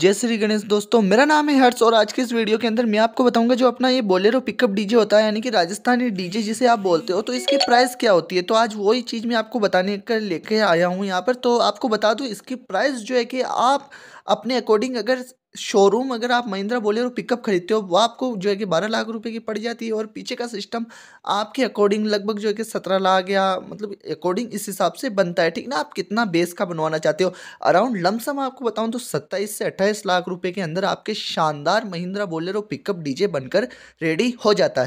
जय श्री गणेश दोस्तों मेरा नाम है हर्ष और आज के इस वीडियो के अंदर मैं आपको बताऊंगा जो अपना ये बोलेरो पिकअप डीजे होता है यानी कि राजस्थानी डीजे जिसे आप बोलते हो तो इसकी प्राइस क्या होती है तो आज वही चीज़ मैं आपको बताने कर लेके आया हूँ यहाँ पर तो आपको बता दूँ इसकी प्राइस जो है कि आप अपने अकॉर्डिंग अगर शोरूम अगर आप महिंद्रा बोलेरो पिकअप खरीदते हो वो आपको जो है कि बारह लाख रुपए की पड़ जाती है और पीछे का सिस्टम आपके अकॉर्डिंग लगभग जो है कि सत्रह लाख या मतलब अकॉर्डिंग इस हिसाब से बनता है ठीक ना आप कितना बेस का बनवाना चाहते हो अराउंड लमसम आपको बताऊं तो सत्ताईस से अट्ठाईस लाख रुपये के अंदर आपके शानदार महिंद्रा बोलेरो पिकअप डीजे बनकर रेडी हो जाता है